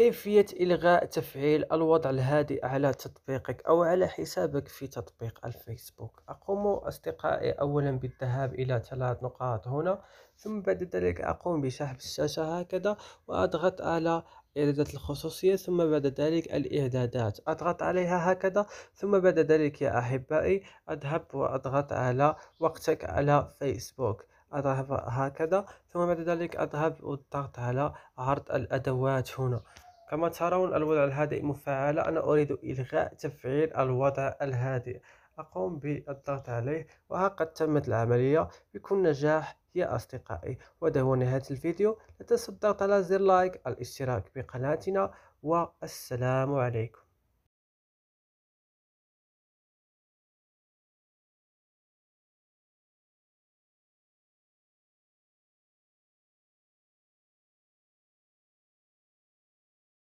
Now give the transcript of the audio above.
كيفية إلغاء تفعيل الوضع الهادئ على تطبيقك أو على حسابك في تطبيق الفيسبوك أقوم أصدقائي أولا بالذهاب إلى ثلاث نقاط هنا ثم بعد ذلك أقوم بسحب الشاشة هكذا وأضغط على إعدادات الخصوصية ثم بعد ذلك الإعدادات أضغط عليها هكذا ثم بعد ذلك يا أحبائي أذهب وأضغط على وقتك على فيسبوك أذهب هكذا ثم بعد ذلك أذهب والضغط على عرض الأدوات هنا كما ترون الوضع الهادئ مفعل أنا أريد إلغاء تفعيل الوضع الهادئ أقوم بالضغط عليه قد تمت العملية بكل نجاح يا أصدقائي وده هو نهاية الفيديو لا تنسوا الضغط على زر لايك الاشتراك بقناتنا والسلام عليكم